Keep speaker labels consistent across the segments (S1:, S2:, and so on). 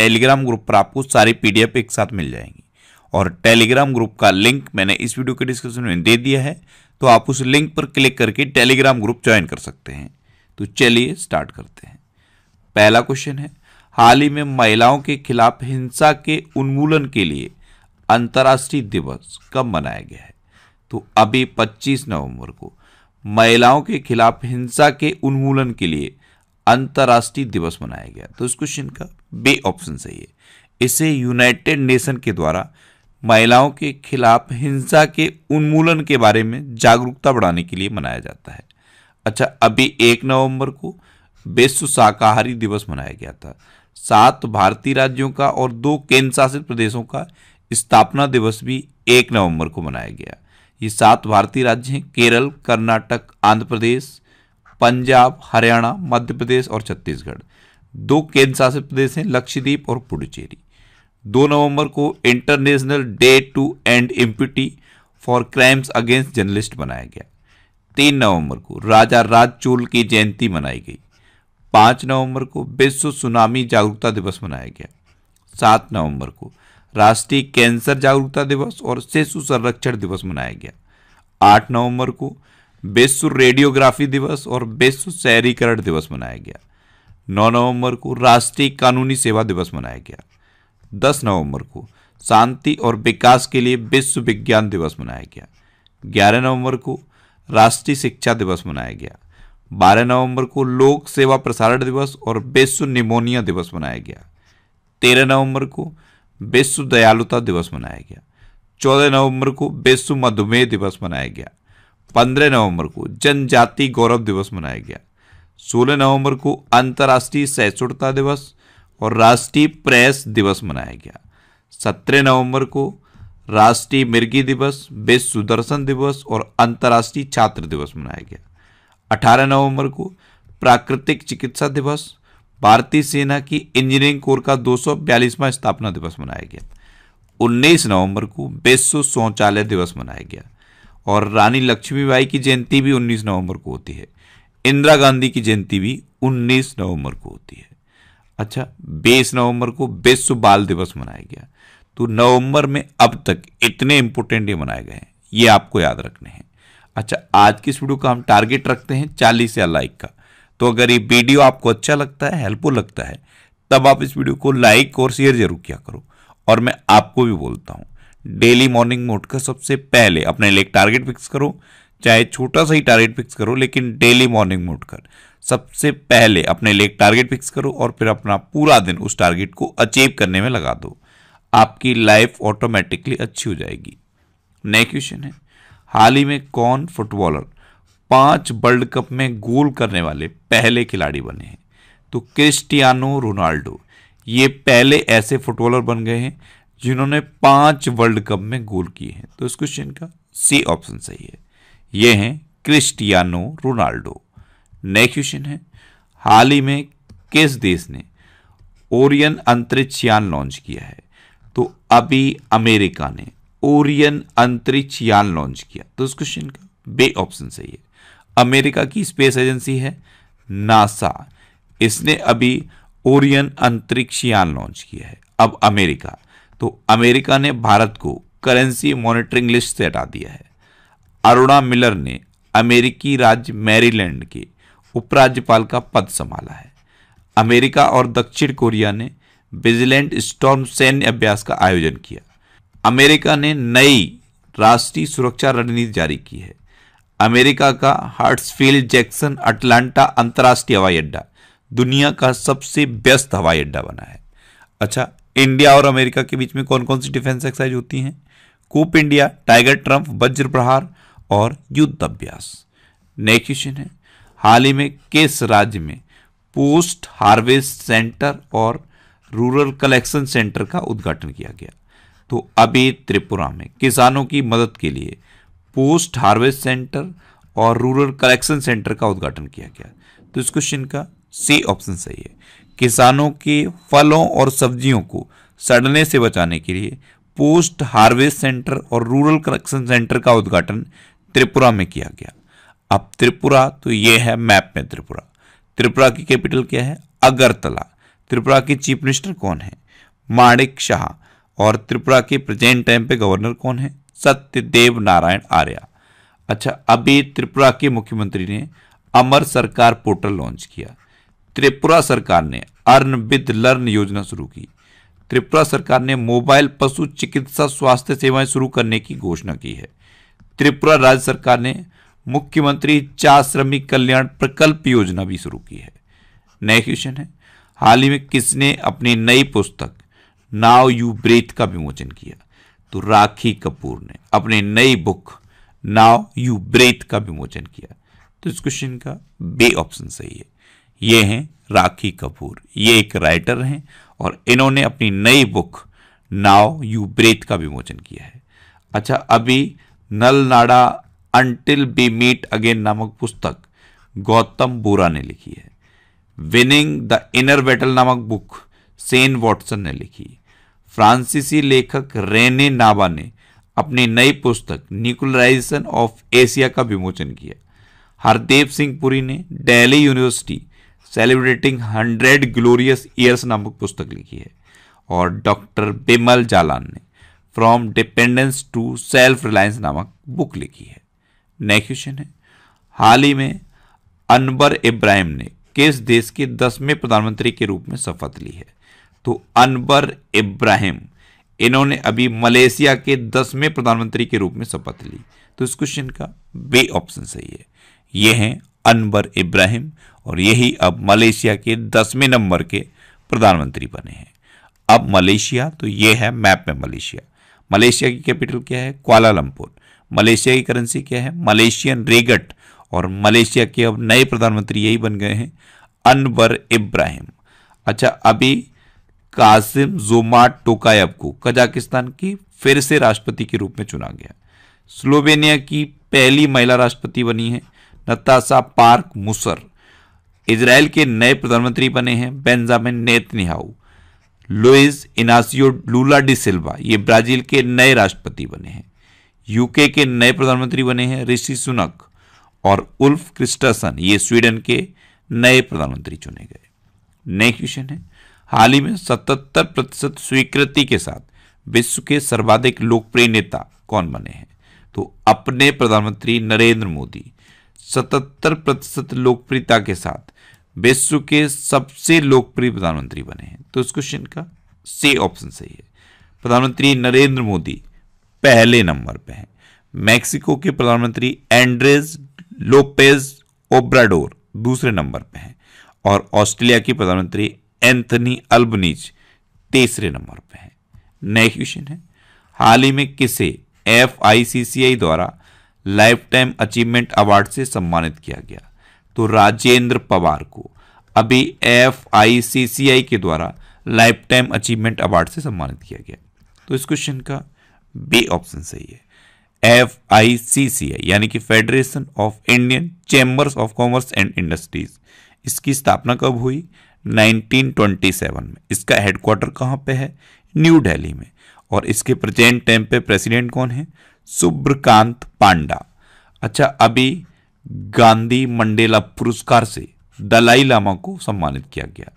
S1: Telegram group पर आपको सारी पीडीएफ एक साथ मिल जाएंगी और टेलीग्राम ग्रुप का लिंक मैंने इस वीडियो के डिस्क्रिप्शन में दे दिया है तो आप उस लिंक पर क्लिक करके टेलीग्राम ग्रुप ज्वाइन कर सकते हैं तो चलिए स्टार्ट करते हैं पहला क्वेश्चन है हाल ही में महिलाओं के खिलाफ हिंसा के उन्मूलन के लिए अंतर्राष्ट्रीय दिवस कब मनाया गया है तो अभी 25 नवंबर को महिलाओं के खिलाफ हिंसा के उन्मूलन के लिए अंतर्राष्ट्रीय दिवस मनाया गया तो इस क्वेश्चन का बे ऑप्शन सही है इसे यूनाइटेड नेशन के द्वारा महिलाओं के खिलाफ हिंसा के उन्मूलन के बारे में जागरूकता बढ़ाने के लिए मनाया जाता है अच्छा अभी एक नवंबर को विश्व शाकाहारी दिवस मनाया गया था सात भारतीय राज्यों का और दो केंद्र शासित प्रदेशों का स्थापना दिवस भी एक नवंबर को मनाया गया ये सात भारतीय राज्य हैं केरल कर्नाटक आंध्र प्रदेश पंजाब हरियाणा मध्य प्रदेश और छत्तीसगढ़ दो केंद्र शासित प्रदेश हैं लक्षद्वीप और पुडुचेरी दो नवंबर को international day to end impunity for crimes against journalist बनाया गया तीन नवंबर को राजा राजचोल की जयंती मनाई गई पाँच नवंबर को विश्व सुनामी जागरूकता दिवस मनाया गया सात नवंबर को राष्ट्रीय कैंसर जागरूकता दिवस और शिशु संरक्षण दिवस मनाया गया आठ नवंबर को विश्व रेडियोग्राफी दिवस और विश्व शहरीकरण दिवस मनाया गया 9 नवंबर को राष्ट्रीय कानूनी सेवा दिवस मनाया गया 10 नवंबर को शांति और विकास के लिए विश्व विज्ञान दिवस मनाया गया 11 नवंबर को राष्ट्रीय शिक्षा दिवस मनाया गया 12 नवंबर को लोक सेवा प्रसारण दिवस और विश्व निमोनिया दिवस मनाया गया 13 नवंबर को विश्व दयालुता दिवस मनाया गया 14 नवंबर को विश्व मधुमेह दिवस मनाया गया 15 नवंबर को जनजाति गौरव दिवस मनाया गया 16 नवंबर को अंतर्राष्ट्रीय सहिष्णुता दिवस और राष्ट्रीय प्रेस दिवस मनाया गया 17 नवंबर को राष्ट्रीय मिर्गी दिवस विश्व सुदर्शन दिवस और अंतर्राष्ट्रीय छात्र दिवस मनाया गया 18 नवंबर को प्राकृतिक चिकित्सा दिवस भारतीय सेना की इंजीनियरिंग कोर का दो स्थापना दिवस मनाया गया 19 नवंबर को विश्व शौचालय दिवस मनाया गया और रानी लक्ष्मीबाई की जयंती भी 19 नवंबर को होती है इंदिरा गांधी की जयंती भी 19 नवंबर को होती है अच्छा 20 नवंबर को विश्व बाल दिवस मनाया गया तो नवंबर में अब तक इतने इंपोर्टेंट ये मनाए गए हैं ये आपको याद रखने हैं अच्छा आज की इस वीडियो का हम टारगेट रखते हैं चालीस या लाइक का तो अगर ये वीडियो आपको अच्छा लगता है हेल्पफुल लगता है तब आप इस वीडियो को लाइक और शेयर जरूर किया करो और मैं आपको भी बोलता हूँ डेली मॉर्निंग मोड का सबसे पहले अपने लिए टारगेट फिक्स करो चाहे छोटा सा ही टारगेट फिक्स करो लेकिन डेली मॉर्निंग में उठकर सबसे पहले अपने लिए टारगेट फिक्स करो और फिर अपना पूरा दिन उस टारगेट को अचीव करने में लगा दो आपकी लाइफ ऑटोमेटिकली अच्छी हो जाएगी नेक्स्ट क्वेश्चन है हाल ही में कौन फुटबॉलर पांच वर्ल्ड कप में गोल करने वाले पहले खिलाड़ी बने हैं तो क्रिस्टियानो रोनाल्डो ये पहले ऐसे फुटबॉलर बन गए हैं जिन्होंने पांच वर्ल्ड कप में गोल किए हैं
S2: तो इस क्वेश्चन का
S1: सी ऑप्शन सही है ये हैं क्रिस्टियानो रोनाल्डो नेक्स्ट क्वेश्चन है हाल ही में किस देश ने ओरियन अंतरिक्ष यान लॉन्च किया है तो अभी अमेरिका ने ओरियन अंतरिक्ष यान लॉन्च किया तो इस क्वेश्चन का बे ऑप्शन सही है अमेरिका की स्पेस एजेंसी है नासा इसने अभी ओरियन अंतरिक्ष यान लॉन्च किया है अब अमेरिका तो अमेरिका ने भारत को करेंसी मॉनिटरिंग लिस्ट से हटा दिया है अरुणा मिलर ने अमेरिकी राज्य मैरीलैंड के उपराज्यपाल का पद संभाला है अमेरिका और दक्षिण कोरिया ने विजिलेंट स्टॉर्म सैन्य अभ्यास का आयोजन किया अमेरिका ने नई राष्ट्रीय सुरक्षा रणनीति जारी की है अमेरिका का हार्ट्सफील्ड जैक्सन अटलांटा अंतर्राष्ट्रीय हवाई अड्डा दुनिया का सबसे व्यस्त हवाई अड्डा बना है अच्छा इंडिया और अमेरिका के बीच में कौन कौन सी डिफेंस एक्सरसाइज होती हैं कूप इंडिया टाइगर ट्रम्प वज्र प्रहार और युद्धाभ्यास नेक्स्ट क्वेश्चन है हाल ही में किस राज्य में पोस्ट हार्वेस्ट सेंटर और रूरल कलेक्शन सेंटर का उद्घाटन किया गया तो अभी त्रिपुरा में किसानों की मदद के लिए पोस्ट हार्वेस्ट सेंटर और रूरल कलेक्शन सेंटर का उद्घाटन किया गया तो इस क्वेश्चन का सी ऑप्शन सही है किसानों के फलों और सब्जियों को सड़ने से बचाने के लिए पोस्ट हार्वेस्ट सेंटर और रूरल कलेक्शन सेंटर का उद्घाटन त्रिपुरा में किया गया अब त्रिपुरा तो यह है मैप में त्रिपुरा त्रिपुरा की कैपिटल क्या है अगरतला त्रिपुरा के चीफ मिनिस्टर कौन है माणिक शाह और त्रिपुरा के प्रेजेंट टाइम पे गवर्नर कौन है सत्यदेव नारायण आर्या अच्छा अभी त्रिपुरा के मुख्यमंत्री ने अमर सरकार पोर्टल लॉन्च किया त्रिपुरा सरकार ने अर्न विद लर्न योजना शुरू की त्रिपुरा सरकार ने मोबाइल पशु चिकित्सा स्वास्थ्य सेवाएं शुरू करने की घोषणा की है त्रिपुरा राज्य सरकार ने मुख्यमंत्री चा श्रमिक कल्याण प्रकल्प योजना भी शुरू की है नए क्वेश्चन है हाल ही में किसने अपनी नई पुस्तक नाव यू ब्रेथ का विमोचन किया तो राखी कपूर ने अपनी नई बुक नाव यू ब्रेथ का विमोचन किया
S2: तो इस क्वेश्चन का बे
S1: ऑप्शन सही है ये हैं राखी कपूर ये एक राइटर हैं और इन्होंने अपनी नई बुक नाव यू ब्रेथ का विमोचन किया है अच्छा अभी नल नाडा अंटिल बी मीट अगेन नामक पुस्तक गौतम बोरा ने लिखी है विनिंग द इनर बैटल नामक बुक सेन वॉटसन ने लिखी फ्रांसीसी लेखक रेने नाबा ने अपनी नई पुस्तक न्यूकुलराइजेशन ऑफ एशिया का विमोचन किया हरदेव सिंह पुरी ने Delhi university celebrating hundred glorious years नामक पुस्तक लिखी है और डॉक्टर बिमल जालान ने from dependence to self reliance नामक बुक लिखी है नेक्स्ट क्वेश्चन है हाल ही में अनबर इब्राहिम ने किस देश के दसवें प्रधानमंत्री के रूप में शपथ ली है तो अनबर इब्राहिम इन्होंने अभी मलेशिया के दसवें प्रधानमंत्री के रूप में शपथ ली तो इस क्वेश्चन का बे ऑप्शन सही है ये है अनबर इब्राहिम और यही अब मलेशिया के दसवें नंबर के प्रधानमंत्री बने हैं अब मलेशिया तो यह है मैप में मलेशिया मलेशिया की कैपिटल क्या है क्वालालंपुर मलेशिया की करेंसी क्या है मलेशियन रेगट और मलेशिया के अब नए प्रधानमंत्री यही बन गए हैं अनवर इब्राहिम अच्छा अभी कासिम जोमा टोकायब को कजाकिस्तान की फिर से राष्ट्रपति के रूप में चुना गया स्लोवेनिया की पहली महिला राष्ट्रपति बनी है नतासा पार्क मुसर इसराइल के नए प्रधानमंत्री बने हैं Benjamin Netanyahu Luiz Inacio Lula da Silva ये ब्राजील के नए राष्ट्रपति बने हैं यूके के नए प्रधानमंत्री बने हैं ऋषि सुनक और उल्फ क्रिस्टासन ये स्वीडन के नए प्रधानमंत्री चुने गए नेक्स्ट क्वेश्चन है हाल ही में सतहत्तर प्रतिशत स्वीकृति के साथ विश्व के सर्वाधिक लोकप्रिय नेता कौन बने हैं तो अपने प्रधानमंत्री नरेंद्र मोदी सतहत्तर प्रतिशत लोकप्रियता के साथ विश्व के सबसे लोकप्रिय प्रधानमंत्री बने हैं तो इस क्वेश्चन का से ऑप्शन सही है प्रधानमंत्री नरेंद्र मोदी पहले नंबर पे हैं मैक्सिको के प्रधानमंत्री एंड्रेज लोपेज ओब्राडोर दूसरे नंबर पे हैं और ऑस्ट्रेलिया के प्रधानमंत्री एंथनी अल्बनीज तीसरे नंबर पे हैं नेक्स्ट क्वेश्चन है हाल ही में किसे एफ द्वारा लाइफ टाइम अचीवमेंट अवार्ड से सम्मानित किया गया तो राजेंद्र पवार को अभी एफ आई सी सी आई के द्वारा लाइफ टाइम अचीवमेंट अवार्ड से सम्मानित किया गया तो
S2: इस क्वेश्चन का
S1: बी ऑप्शन सही है F I C C I यानी कि federation of Indian chambers of commerce and industries इसकी स्थापना कब हुई 1927 में इसका हेडक्वार्टर कहाँ पे है न्यू दिल्ली में और इसके प्रेजेंट टाइम पे प्रेसिडेंट कौन है सुब्रकांत पांडा अच्छा अभी गांधी मंडेला पुरस्कार से दलाई लामा को सम्मानित किया गया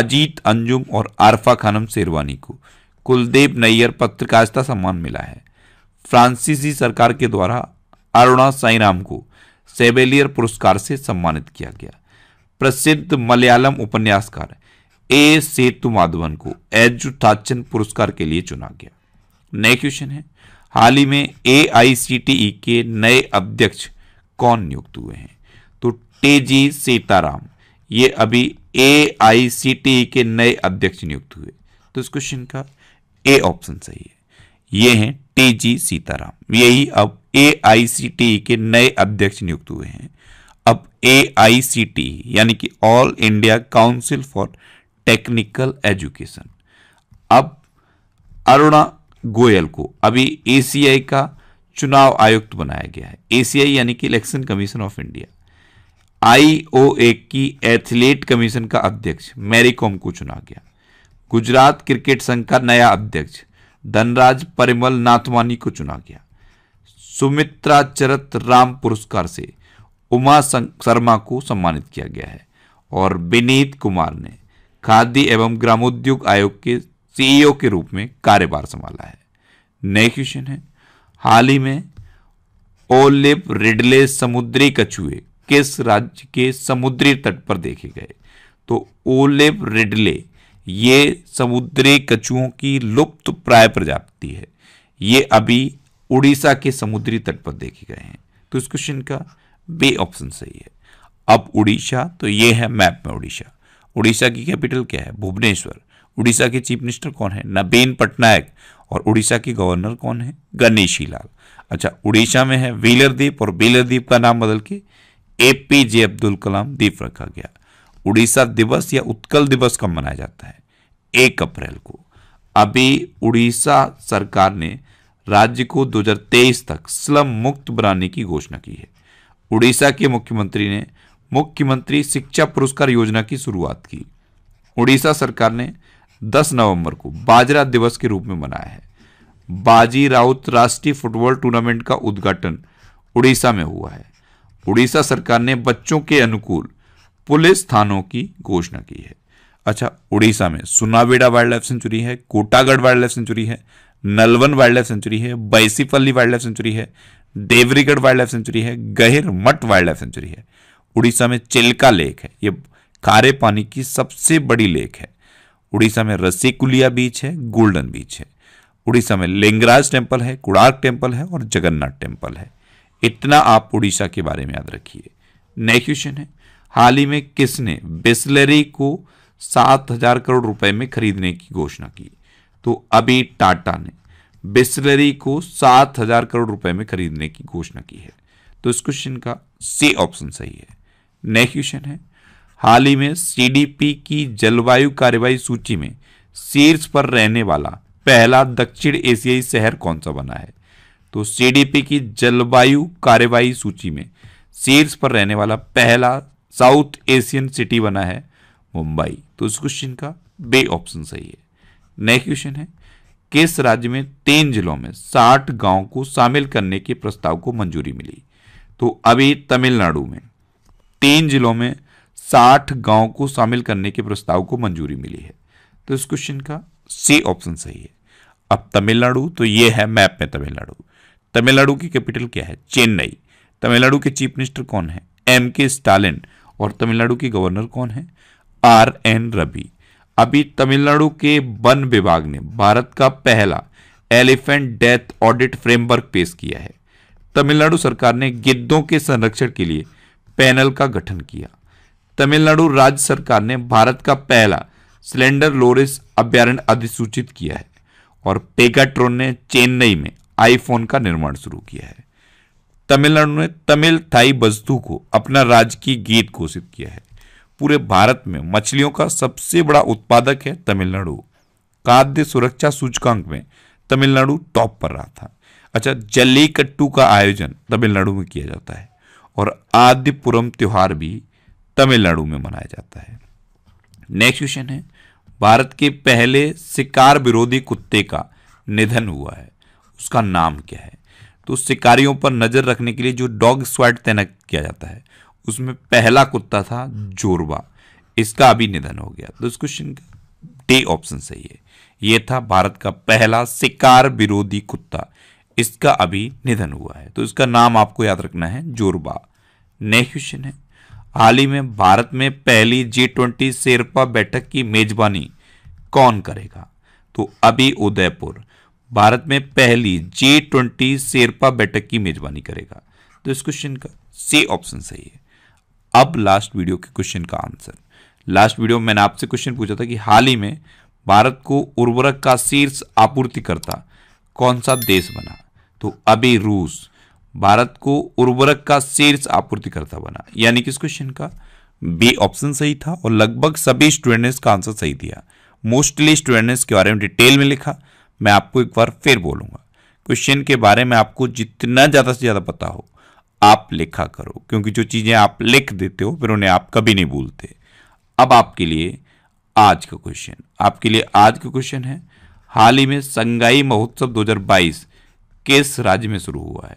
S1: अजीत अंजुम और आरफा खानम शेरवानी को कुलदेव नैयर पत्रकारिता सम्मान मिला है फ्रांसीसी सरकार के द्वारा अरुणा साईराम को सेबेलियर पुरस्कार से सम्मानित किया गया प्रसिद्ध मलयालम उपन्यासकार ए सेतु माधवन को एजू पुरस्कार के लिए चुना गया नए क्वेश्चन है हाल ही में ए e के नए अध्यक्ष कौन नियुक्त हुए हैं तो टेजी सीताराम ये अभी ए आई सी टी के नए अध्यक्ष नियुक्त हुए
S2: तो इस क्वेश्चन का
S1: ए ऑप्शन सही है ये हैं टी जी सीताराम यही अब ए आई सी टी के नए अध्यक्ष नियुक्त हुए हैं अब ए आई सी टी यानी कि all India council for technical education अब अरुणा गोयल को अभी ए सी आई का चुनाव आयुक्त बनाया गया है एसीआई यानी कि election commission of India IOA की एथलीट कमीशन का अध्यक्ष मैरी कॉम को चुना गया गुजरात क्रिकेट संघ का नया अध्यक्ष धनराज परिमल नाथवानी को चुना गया सुमित्रा चरत राम पुरस्कार से उमा शर्मा को सम्मानित किया गया है और विनीत कुमार ने खादी एवं ग्रामोद्योग आयोग के सीईओ e के रूप में कार्यभार संभाला है नए क्वेश्चन है हाल ही में ओलिप रिडले समुद्री कछुए किस राज्य के समुद्री तट पर देखे गए तो ओलिप रिडले ये समुद्री कछुओं की लुप्त प्राय प्रजाति है ये अभी उड़ीसा के समुद्री तट पर देखे गए हैं तो इस क्वेश्चन का बे ऑप्शन सही है अब उड़ीसा तो ये है मैप में उड़ीसा उड़ीसा की कैपिटल क्या है भुवनेश्वर उड़ीसा के चीफ मिनिस्टर कौन है नबीन पटनायक और उड़ीसा के गवर्नर कौन है गणेशी लाल अच्छा उड़ीसा में है व्हीलरदीप और दीप का नाम बदल के ए पी जे अब्दुल कलाम द्वीप रखा गया उड़ीसा दिवस या उत्कल दिवस कब मनाया जाता है एक अप्रैल को अभी उड़ीसा सरकार ने राज्य को 2023 तक स्लम मुक्त बनाने की घोषणा की है उड़ीसा के मुख्यमंत्री ने मुख्यमंत्री शिक्षा पुरस्कार योजना की शुरुआत की उड़ीसा सरकार ने 10 नवंबर को बाजरा दिवस के रूप में मनाया है बाजी राउत राष्ट्रीय फुटबॉल टूर्नामेंट का उद्घाटन उड़ीसा में हुआ है उड़ीसा सरकार ने बच्चों के अनुकूल पुलिस थानों की घोषणा की है अच्छा उड़ीसा में सुनाबेड़ा वाइल्ड लाइफ सेंचुरी है कोटागढ़ वाइल्ड लाइफ सेंचुरी है नलवन वाइल्ड लाइफ सेंचुरी है बैसीपल्ली वाइल्ड लाइफ सेंचुरी है देवरीगढ़ वाइल्ड लाइफ सेंचुरी है गहिर मठ वाइल्ड लाइफ सेंचुरी है उड़ीसा में चिल्का लेक है ये खारे पानी की सबसे बड़ी लेक है उड़ीसा में रसीकुलिया बीच है गोल्डन बीच है उड़ीसा में लिंगराज टेम्पल है कुड़ार्क टेम्पल है और जगन्नाथ टेम्पल है इतना आप उड़ीसा के बारे में याद रखिए नेक्स्ट क्वेश्चन है हाल ही में किसने बिस्लरी को सात हजार करोड़ रुपए में खरीदने की घोषणा की तो अभी टाटा ने बिस्लरी को सात हजार करोड़ रुपए में खरीदने की घोषणा की है तो इस क्वेश्चन का सी ऑप्शन सही है नेक्स्ट क्वेश्चन है हाल ही में सीडीपी की जलवायु कार्यवाही सूची में शीर्ष पर रहने वाला पहला दक्षिण एशियाई शहर कौन सा बना है तो सीडीपी की जलवायु कार्यवाही सूची में शीर्ष पर रहने वाला पहला साउथ एशियन सिटी बना है मुंबई तो इस क्वेश्चन का बे ऑप्शन सही है नेक्स्ट क्वेश्चन है किस राज्य में तीन जिलों में साठ गांव को शामिल करने के प्रस्ताव को मंजूरी मिली तो अभी तमिलनाडु में तीन जिलों में साठ गांव को शामिल करने के प्रस्ताव को मंजूरी मिली है
S2: तो इस क्वेश्चन का
S1: सी ऑप्शन सही है अब तमिलनाडु तो ये है मैप में तमिलनाडु तमिलनाडु की कैपिटल क्या है चेन्नई तमिलनाडु के चीफ मिनिस्टर कौन है एम के स्टालिन और तमिलनाडु के गवर्नर कौन है आर एन रवि अभी तमिलनाडु के वन विभाग ने भारत का पहला एलिफेंट डेथ ऑडिट फ्रेमवर्क पेश किया है तमिलनाडु सरकार ने गिद्धों के संरक्षण के लिए पैनल का गठन किया तमिलनाडु राज्य सरकार ने भारत का पहला सिलेंडर लोरिस अभ्यारण्य अधिसूचित किया है और पेगाट्रोन ने चेन्नई में आईफोन का निर्माण शुरू किया है तमिलनाडु ने तमिल थाई वस्तु को अपना राजकीय गीत घोषित किया है पूरे भारत में मछलियों का सबसे बड़ा उत्पादक है तमिलनाडु खाद्य सुरक्षा सूचकांक में तमिलनाडु टॉप पर रहा था अच्छा जल्लीकट्टू का आयोजन तमिलनाडु में किया जाता है और आद्यपुरम त्यौहार भी तमिलनाडु में मनाया जाता है नेक्स्ट क्वेश्चन है भारत के पहले शिकार विरोधी कुत्ते का निधन हुआ है उसका नाम क्या है तो शिकारियों पर नज़र रखने के लिए जो डॉग स्वाट तैनात किया जाता है उसमें पहला कुत्ता था जोरबा इसका अभी निधन हो गया तो इस क्वेश्चन का डी ऑप्शन सही है यह था भारत का पहला शिकार विरोधी कुत्ता इसका अभी निधन हुआ है तो इसका नाम आपको याद रखना है जोरबा नेक्स्ट क्वेश्चन है हाल ही में भारत में पहली जी ट्वेंटी शेरपा बैठक की मेजबानी कौन करेगा तो अभी उदयपुर भारत में पहली जी ट्वेंटी शेरपा बैठक की मेजबानी करेगा तो इस क्वेश्चन का सी ऑप्शन सही है अब लास्ट वीडियो के क्वेश्चन का आंसर लास्ट वीडियो में मैंने आपसे क्वेश्चन पूछा था कि हाल ही में भारत को उर्वरक का शीर्ष आपूर्तिकर्ता कौन सा देश बना तो अभी रूस भारत को उर्वरक का शीर्ष आपूर्तिकर्ता बना यानी कि इस क्वेश्चन का बी ऑप्शन सही था और लगभग सभी स्टूडेंट ने इसका आंसर सही दिया मोस्टली स्टूडेंट ने इसके बारे में डिटेल में लिखा मैं आपको एक बार फिर बोलूंगा क्वेश्चन के बारे में आपको जितना ज़्यादा से ज़्यादा पता हो आप लिखा करो क्योंकि जो चीज़ें आप लिख देते हो फिर उन्हें आप कभी नहीं भूलते अब आपके लिए आज का क्वेश्चन आपके लिए आज का क्वेश्चन है हाल ही में संगाई महोत्सव 2022 किस राज्य में शुरू हुआ है